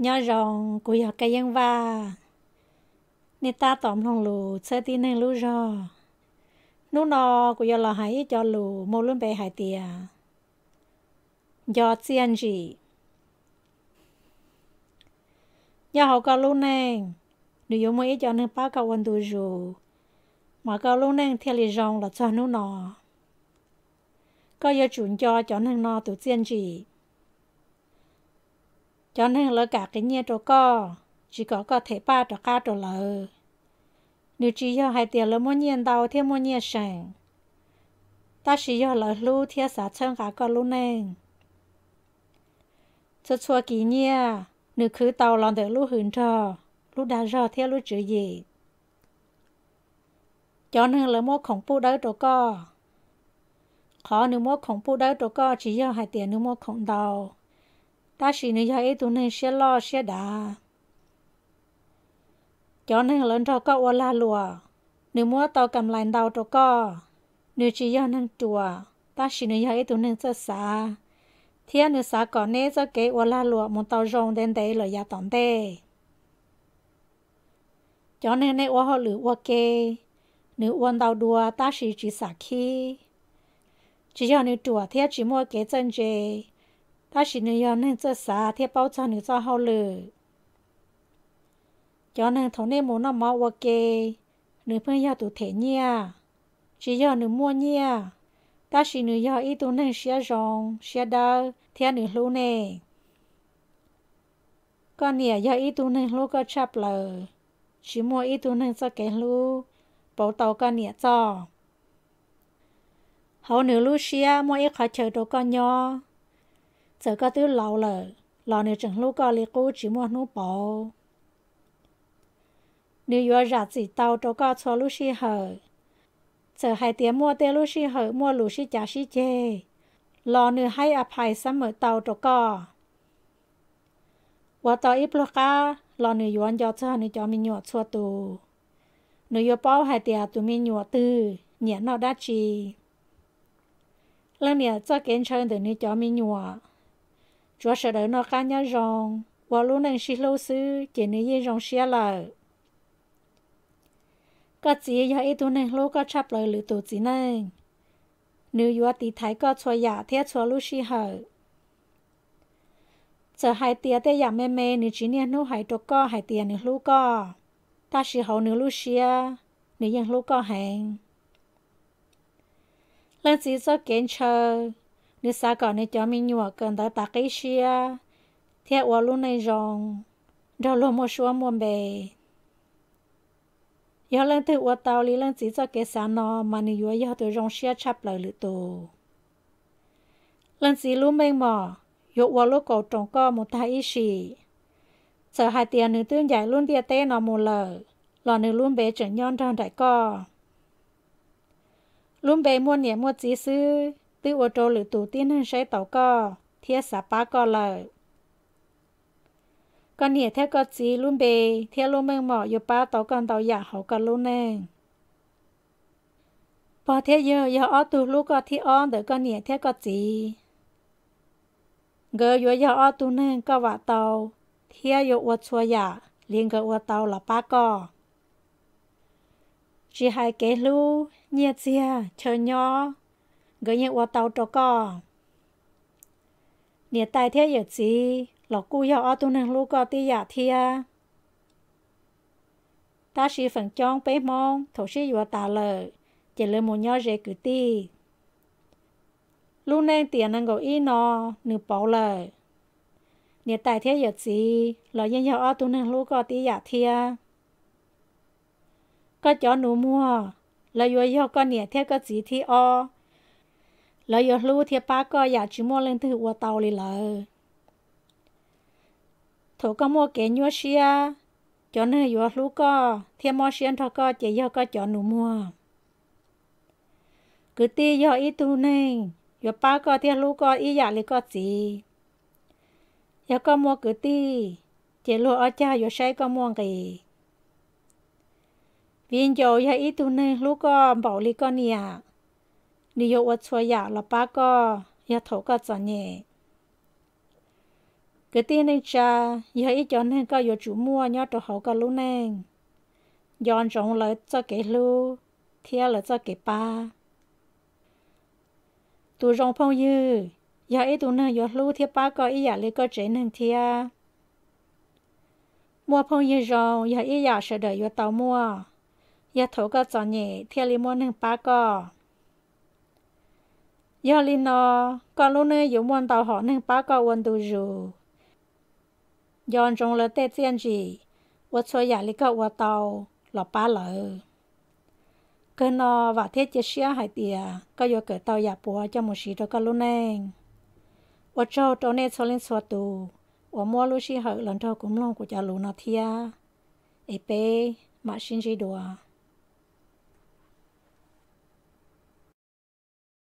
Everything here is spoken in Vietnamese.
nhớ rồng của giờ cây giang va nên ta tóm lòng lù sẽ tin nên lú rò nú nọ của giờ là hải cho lù mô luôn bề hải tiề, giờ chiên gì giờ học cả luôn nè nếu yêu mới cho nên ba cậu quân tù rù mà cậu luôn nè theo lý rồng là cho nú nọ có giờ chuẩn cho cho nên nọ tụ chiên gì cho nên là cả cái nhà trò co chỉ có có thể ba trò ca trò lợ nếu chỉ có hai tiền là mỗi nhiên đầu thêm mỗi nhiên sành ta chỉ cho là lũ thiên xã chân cả có lũ nên cho chua kỳ nhà nếu cứ tàu lòng để lũ hưởng trò lũ đã rò theo lũ chữ gì cho nên là mỗi khổng bố đỡ trò co khó nếu mỗi khổng bố đỡ trò co chỉ có hai tiền nếu mỗi khổng đầu ta chỉ nên dạy tụi nên sẽ lo sẽ đà cho nên lớn cho có ola la lùa nếu mua tàu cầm lại đầu cho có nếu chỉ do nên chùa ta chỉ nên dạy tụi nên sẽ xa thiên nữ xã còn nế cho kế ô lùa một tàu rồng đến đấy là ya tổng tê cho nên nế ô họ lử ô kê nếu ô tàu đùa ta chỉ chỉ xả khi chỉ do nếu chùa thiên chỉ mua kế chân chế 他是你要能这啥天包装你做好了，叫能同你莫那么我给，你朋友都贴你啊，只要你摸你啊，但是你要一都能写上写到天你路呢，个你要一都能路个差不了，只摸一都能做给路，报道个你做，好你路写摸一块钱都个鸟。giờ có tiêu lâu lờ lò này chẳng lúc có liệt cô chỉ muốn nó bỏ nếu có ra gì tao cho có cho lúc xí hở giờ hai tiếng mua tiền lúc xí hở mua lúc xí trả xí chê lò nè hay à phải sắm mở tao cho có và tao ít lúc cả lò nè yuan cho cho nè cho mình nhọ cho tù nữa yo bảo hai tiếng tụi mình nhọ tư nhẹ nó đã chì, lần này cho kiến chơi từ nè cho mình nhọ chúa sợ đỡ nó cá nhá rong và luôn nên xí lâu xứ chỉ nên yên rong xía lợ có chỉ giờ ít tuần nên lô có chấp lời lửa tổ chỉ này nếu yếu tí thái có cho giả thế cho lúc xí hở giờ hai tia tê giả mê mê nếu chỉ nên nô hai trọc có hai tia nếu lô có ta xí hậu nếu lúc xía nếu yên lô có hàng lần chỉ cho kiến chờ nếu sao còn nếu cho mình nhua cần ta ta cái xia theo vào lúc này rong rồi lo mua xua mua bề giờ lên từ qua tàu lý lên chỉ cho cái sáng nó mà nếu vừa giờ từ rong xia chắp lại lựu tổ lên chỉ lúc bên mỏ, giờ qua luôn cổ trồng co một thái ít xì sợ hai tiền nữ tương giải luôn bia tê nó một lờ lò nữ luôn bề trở nhon tròn đại co luôn bề mua nhẹ mua chỉ sư tư ô tô lửa tù tiên hơn say tàu co thiết xả ba co lời con theo con chỉ luôn bề theo luôn mương mỏ yêu ba tàu con tàu giả hậu con luôn nè bỏ theo giờ giờ ở tù lúc có thi on để con nhẹ theo con chỉ gờ giờ giờ ở tù nè có tàu theo giờ ô chua giả liền gờ ô tàu là ba co chỉ hai cái lu nhẹ chia chờ nhỏ người nhẹ qua tàu cho co nhiệt tài thế giờ gì lọ cu yêu ở tu nương lu co ti giả thia ta sĩ phần chong bé mong thổ sĩ vừa tà lờ chỉ lơ một nhỏ dễ cử ti lu nên tiền năng gọi y nó nửa bảo lờ nhiệt tài thế giờ gì lọ yên yêu ở tu nương lu co ti giả thia có chó nụ mua lọ vừa yêu con nhiệt thế có gì thi o แล้วยอรู้เทียป้าก็อยากชิมัวเล่นถือว่าเตาเลยเลยถูกก็มัวเกยัวเชียจอนเฮยอรู้ก็เทียมอเชียนทอก็เจียก็จอนหนูมัวคือตียออีตูนึงยอป้าก็เทียรู้ก็อีอยากเลยก็จียอก็มัวคือตีเจลูอาจายอใช้ก็ม่วงกีวินโจยาอีตูนึงลูกก็บอกลิก็เนี่ย你有我错呀，老八个也头个作孽。cái tiền này cha, giờ ít cho nên có giờ chủ mua nhớ đồ hậu cả luôn nè, dọn rộng lại cho cái lu, thia lại cho cái ba, tụ rộng phong như, giờ ít tụ nè giờ lu thia ba có ít giờ lấy có chế nè thia, mua phong như rộng giờ ít giờ sẽ đợi giờ tàu mua, giờ thấu cả cho nhẹ thia lấy mua nè ba có giờ linh nó có lúc này dùng món tàu họ nên ba có quân tu dù giờ trong là tết tiên gì vật cho nhà lý có quân tàu là ba lợ cái nó và thế chế xe hai tia có giờ cởi tàu nhà bùa cho một sĩ đó có lúc này vật cho trong này cho lên xóa tù và mua lúc sĩ hậu lần đầu cũng lòng của cha lũ nó thia ê e bê mà xin gì đùa